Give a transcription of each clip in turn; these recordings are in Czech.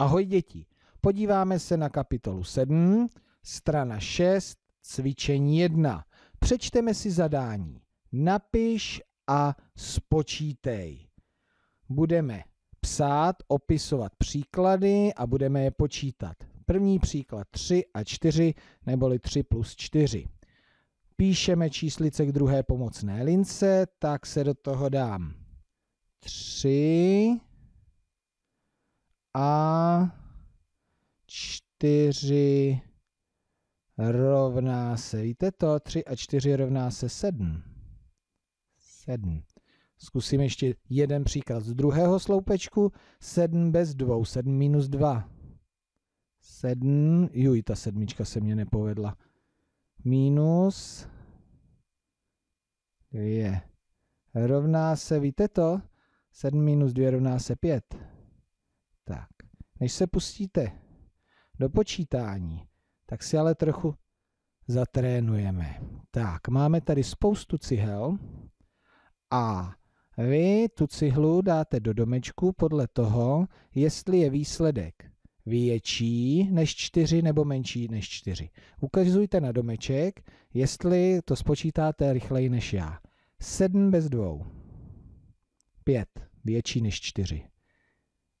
Ahoj děti, podíváme se na kapitolu 7, strana 6, cvičení 1. Přečteme si zadání. Napiš a spočítej. Budeme psát, opisovat příklady a budeme je počítat. První příklad 3 a 4, neboli 3 plus 4. Píšeme číslice k druhé pomocné lince, tak se do toho dám 3, a 4 rovná se, víte to, 3 a 4 rovná se 7. 7. Zkusím ještě jeden příklad z druhého sloupečku. 7 bez 2, 7 minus 2. 7, juj, ta sedmička se mě nepovedla. Minus 2. Rovná se, víte to, 7 minus 2 rovná se 5. Tak, než se pustíte do počítání, tak si ale trochu zatrénujeme. Tak, máme tady spoustu cihel a vy tu cihlu dáte do domečku podle toho, jestli je výsledek větší než 4 nebo menší než 4. Ukazujte na domeček, jestli to spočítáte rychleji než já. 7 bez 2. 5 větší než 4.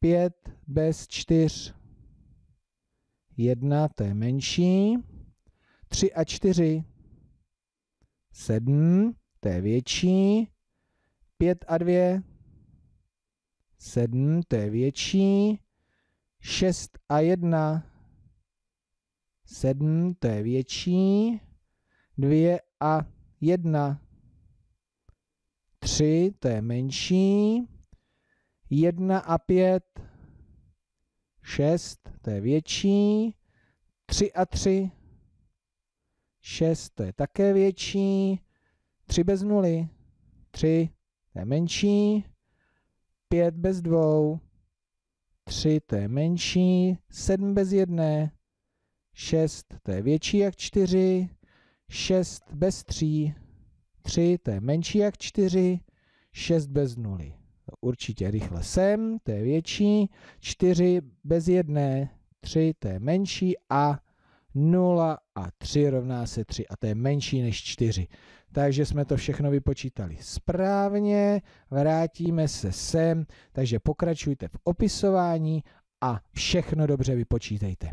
5 bez 4. 1, to je menší. 3 a 4. 7, to je větší. 5 a 2. 7, to je větší. 6 a 1. 7, to je větší. 2 a 1. 3, to je menší. 1 a 5, 6, to je větší, 3 a 3, 6, to je také větší, 3 bez nuly, 3, to je menší, 5 bez 2, 3, to je menší, 7 bez 1, 6, to je větší jak 4, 6 bez 3, 3, to je menší jak 4, 6 bez nuly určitě rychle sem, to je větší, 4 bez jedné, 3, to je menší a 0 a 3 rovná se 3 a to je menší než 4. Takže jsme to všechno vypočítali správně, vrátíme se sem, takže pokračujte v opisování a všechno dobře vypočítejte.